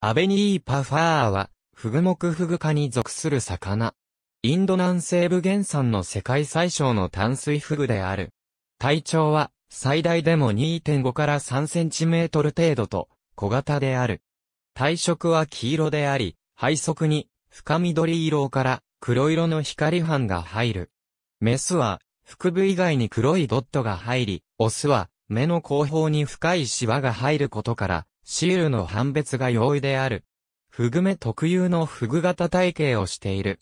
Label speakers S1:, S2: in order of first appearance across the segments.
S1: アベニーパファーは、フグ目フグ科に属する魚。インド南西部原産の世界最小の淡水フグである。体長は、最大でも2.5から3センチメートル程度と、小型である。体色は黄色であり、背側に、深緑色から黒色の光斑が入る。メスは、腹部以外に黒いドットが入り、オスは、目の後方に深いシワが入ることから、シールの判別が容易である。フグメ特有のフグ型体型をしている。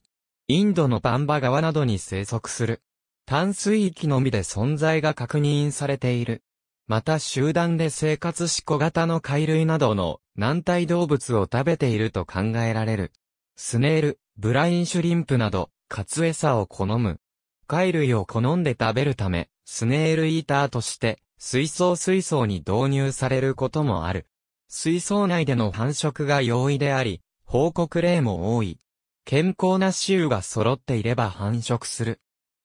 S1: インドのパンバ川などに生息する。淡水域のみで存在が確認されている。また集団で生活し小型の貝類などの軟体動物を食べていると考えられる。スネール、ブラインシュリンプなど、活餌を好む。貝類を好んで食べるため、スネールイーターとして、水槽水槽に導入されることもある。水槽内での繁殖が容易であり、報告例も多い。健康な種羽が揃っていれば繁殖する。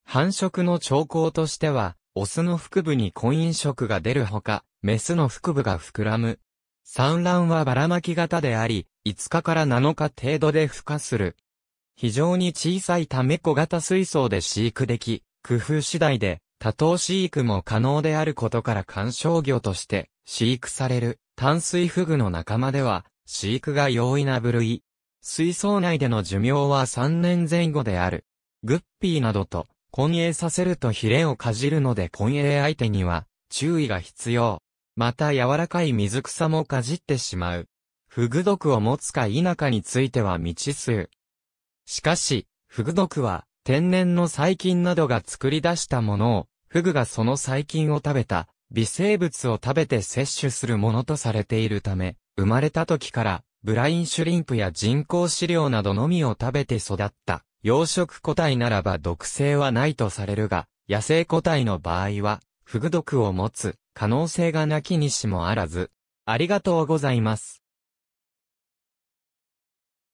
S1: 繁殖の兆候としては、オスの腹部に婚姻色が出るほか、メスの腹部が膨らむ。産卵はばらまき型であり、5日から7日程度で孵化する。非常に小さいため小型水槽で飼育でき、工夫次第で多頭飼育も可能であることから観賞魚として飼育される淡水フグの仲間では、飼育が容易な部類。水槽内での寿命は3年前後である。グッピーなどと、混泳させるとヒレをかじるので混泳相手には注意が必要。また柔らかい水草もかじってしまう。フグ毒を持つか否かについては未知数。しかし、フグ毒は天然の細菌などが作り出したものを、フグがその細菌を食べた微生物を食べて摂取するものとされているため、生まれた時から、ブラインシュリンプや人工飼料などのみを食べて育った、養殖個体ならば毒性はないとされるが、野生個体の場合は、フグ毒を持つ、可能性がなきにしもあらず。ありがとうございます。